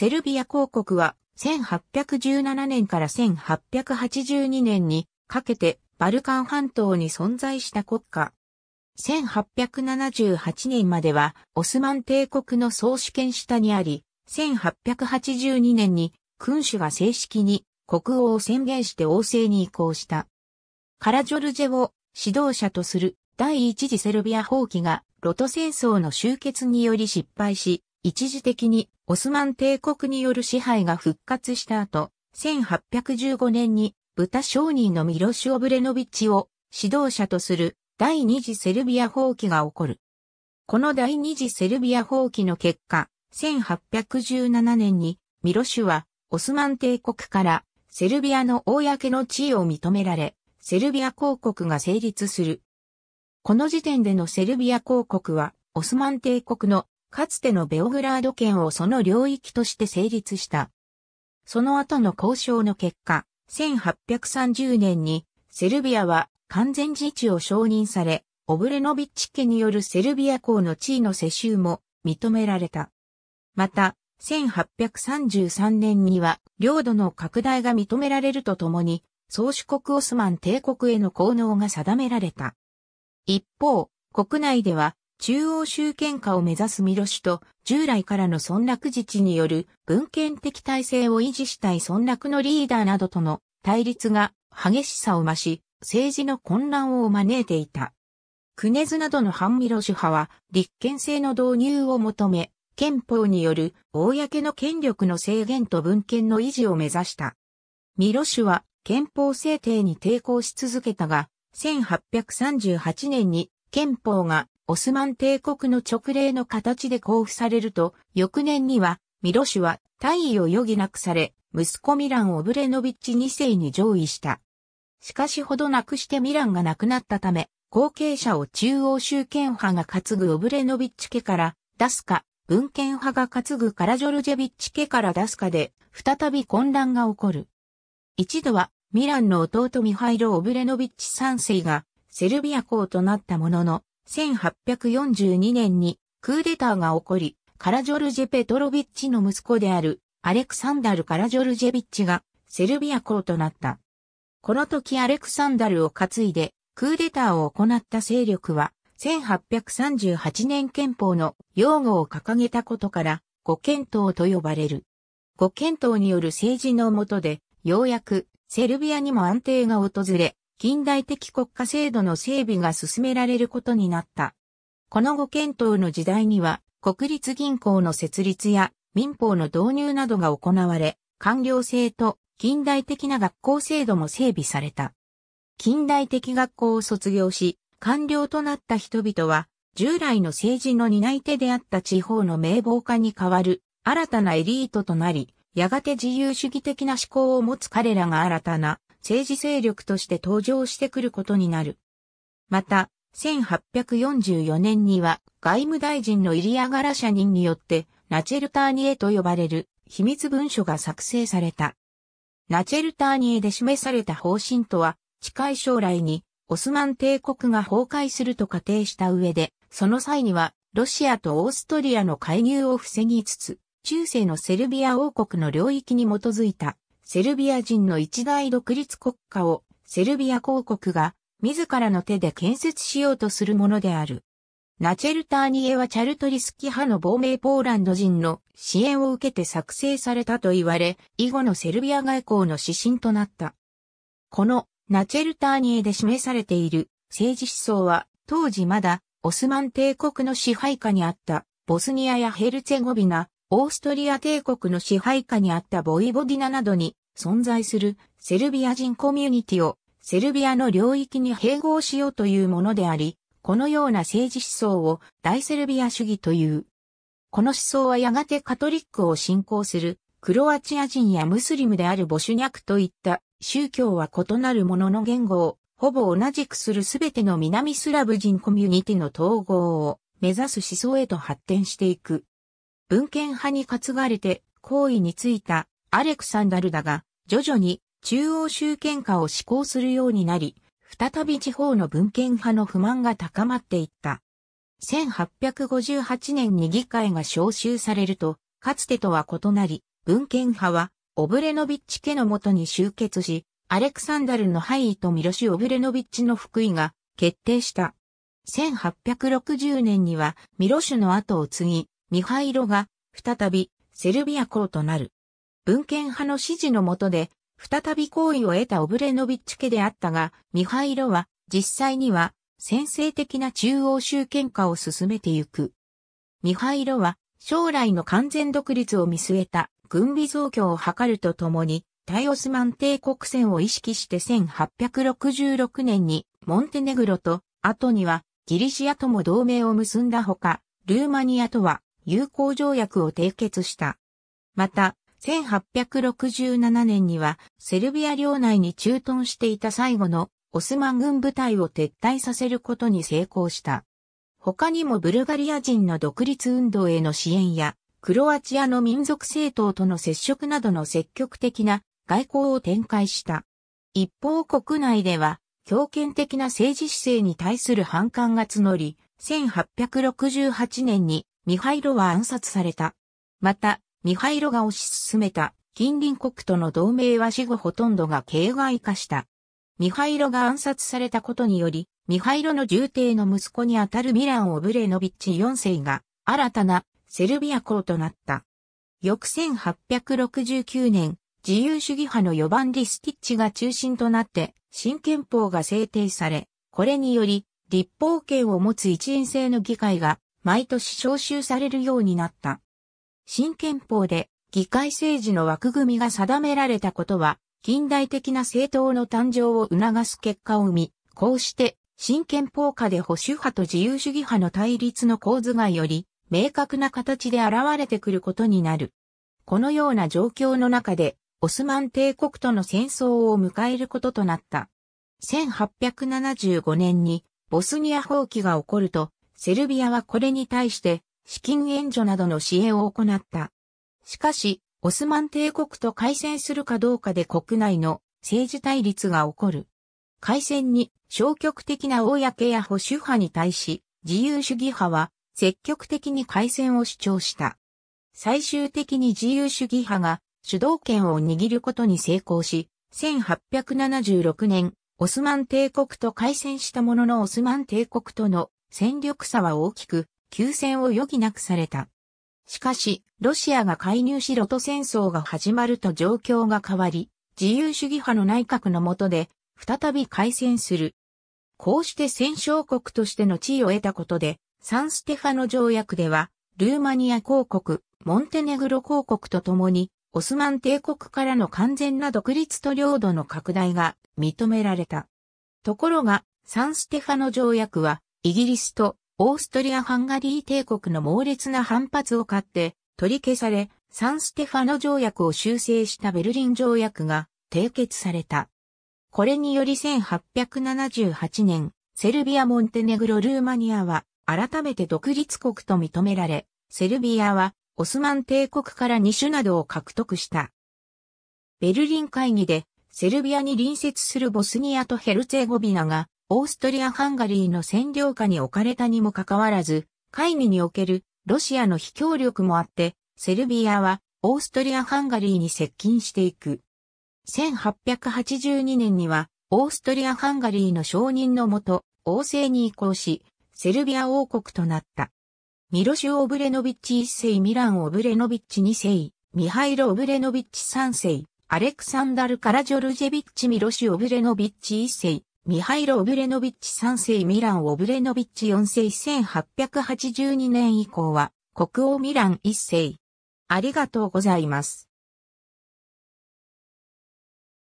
セルビア公国は1817年から1882年にかけてバルカン半島に存在した国家。1878年まではオスマン帝国の総主権下にあり、1882年に君主が正式に国王を宣言して王政に移行した。カラジョルジェを指導者とする第一次セルビア放棄がロト戦争の終結により失敗し、一時的にオスマン帝国による支配が復活した後、1815年に豚商人のミロシオ・ブレノビッチを指導者とする第二次セルビア放棄が起こる。この第二次セルビア放棄の結果、1817年にミロシュはオスマン帝国からセルビアの公の地位を認められ、セルビア公国が成立する。この時点でのセルビア公国はオスマン帝国のかつてのベオグラード県をその領域として成立した。その後の交渉の結果、1830年にセルビアは完全自治を承認され、オブレノビッチ家によるセルビア公の地位の世襲も認められた。また、1833年には領土の拡大が認められるとともに、宗主国オスマン帝国への効能が定められた。一方、国内では中央集権化を目指すミロシュと、従来からの村落自治による文献的体制を維持したい村落のリーダーなどとの対立が激しさを増し、政治の混乱を招いていた。クネズなどの反ミロシュ派は、立憲制の導入を求め、憲法による公の権力の制限と文献の維持を目指した。ミロシュは憲法制定に抵抗し続けたが、1838年に憲法がオスマン帝国の直令の形で交付されると、翌年には、ミロシュは退位を余儀なくされ、息子ミラン・オブレノビッチ2世に上位した。しかしほどなくしてミランが亡くなったため、後継者を中央集権派が担ぐオブレノビッチ家から出すか、文献派が担ぐカラジョルジェビッチ家から出すかで、再び混乱が起こる。一度は、ミランの弟ミハイロ・オブレノビッチ3世が、セルビア公となったものの、1842年にクーデターが起こり、カラジョルジェ・ペトロビッチの息子であるアレクサンダル・カラジョルジェビッチがセルビア公となった。この時アレクサンダルを担いでクーデターを行った勢力は1838年憲法の擁護を掲げたことから五憲党と呼ばれる。五憲党による政治の下でようやくセルビアにも安定が訪れ近代的国家制度の整備が進められることになった。この後検討の時代には、国立銀行の設立や民法の導入などが行われ、官僚制と近代的な学校制度も整備された。近代的学校を卒業し、官僚となった人々は、従来の政治の担い手であった地方の名簿家に代わる新たなエリートとなり、やがて自由主義的な思考を持つ彼らが新たな政治勢力として登場してくることになる。また、1844年には外務大臣のイリア・ガラシャによってナチェルターニエと呼ばれる秘密文書が作成された。ナチェルターニエで示された方針とは近い将来にオスマン帝国が崩壊すると仮定した上で、その際にはロシアとオーストリアの介入を防ぎつつ、中世のセルビア王国の領域に基づいたセルビア人の一大独立国家をセルビア公国が自らの手で建設しようとするものである。ナチェルターニエはチャルトリスキ派の亡命ポーランド人の支援を受けて作成されたと言われ、以後のセルビア外交の指針となった。このナチェルターニエで示されている政治思想は当時まだオスマン帝国の支配下にあったボスニアやヘルツェゴビナ、オーストリア帝国の支配下にあったボイボディナなどに存在するセルビア人コミュニティをセルビアの領域に併合しようというものであり、このような政治思想を大セルビア主義という。この思想はやがてカトリックを信仰するクロアチア人やムスリムであるボシュニャクといった宗教は異なるものの言語をほぼ同じくするすべての南スラブ人コミュニティの統合を目指す思想へと発展していく。文献派に担がれて行為についたアレクサンダルだが、徐々に中央集権化を施行するようになり、再び地方の文献派の不満が高まっていった。1858年に議会が召集されると、かつてとは異なり、文献派は、オブレノビッチ家のもとに集結し、アレクサンダルの敗位とミロシ・オブレノビッチの福井が決定した。1860年にはミロシュの後を継ぎ、ミハイロが再びセルビア公となる。文献派の指示のもとで、再び行為を得たオブレノビッチ家であったが、ミハイロは実際には先制的な中央集権化を進めてゆく。ミハイロは将来の完全独立を見据えた軍備増強を図るとともに、イオスマン帝国戦を意識して1866年にモンテネグロと後にはギリシアとも同盟を結んだほか、ルーマニアとは友好条約を締結した。また、1867年にはセルビア領内に駐屯していた最後のオスマン軍部隊を撤退させることに成功した。他にもブルガリア人の独立運動への支援や、クロアチアの民族政党との接触などの積極的な外交を展開した。一方国内では、強権的な政治姿勢に対する反感が募り、1868年にミハイロは暗殺された。また、ミハイロが推し進めた近隣国との同盟は死後ほとんどが形骸化した。ミハイロが暗殺されたことにより、ミハイロの重帝の息子にあたるミラン・オブレノビッチ4世が新たなセルビア公となった。翌1869年、自由主義派の4番リスティッチが中心となって新憲法が制定され、これにより立法権を持つ一員制の議会が毎年招集されるようになった。新憲法で議会政治の枠組みが定められたことは、近代的な政党の誕生を促す結果を生み、こうして新憲法下で保守派と自由主義派の対立の構図がより明確な形で現れてくることになる。このような状況の中で、オスマン帝国との戦争を迎えることとなった。1875年にボスニア放棄が起こると、セルビアはこれに対して資金援助などの支援を行った。しかし、オスマン帝国と開戦するかどうかで国内の政治対立が起こる。開戦に消極的な公や保守派に対し、自由主義派は積極的に開戦を主張した。最終的に自由主義派が主導権を握ることに成功し、1876年、オスマン帝国と開戦したもののオスマン帝国との戦力差は大きく、休戦を余儀なくされた。しかし、ロシアが介入しロト戦争が始まると状況が変わり、自由主義派の内閣の下で、再び開戦する。こうして戦勝国としての地位を得たことで、サンステファノ条約では、ルーマニア公国、モンテネグロ公国とともに、オスマン帝国からの完全な独立と領土の拡大が認められた。ところが、サンステファノ条約は、イギリスとオーストリア・ハンガリー帝国の猛烈な反発を買って取り消され、サンステファノ条約を修正したベルリン条約が締結された。これにより1878年、セルビア・モンテネグロ・ルーマニアは改めて独立国と認められ、セルビアはオスマン帝国から2種などを獲得した。ベルリン会議でセルビアに隣接するボスニアとヘルツェゴビナがオーストリア・ハンガリーの占領下に置かれたにもかかわらず、会議におけるロシアの非協力もあって、セルビアはオーストリア・ハンガリーに接近していく。1882年には、オーストリア・ハンガリーの承認のもと、王政に移行し、セルビア王国となった。ミロシュ・オブレノビッチ1世、ミラン・オブレノビッチ2世、ミハイロ・オブレノビッチ3世、アレクサンダル・カラジョルジェビッチ・ミロシュ・オブレノビッチ1世、ミハイロ・オブレノビッチ3世ミラン・オブレノビッチ4世1882年以降は、国王ミラン1世。ありがとうございます。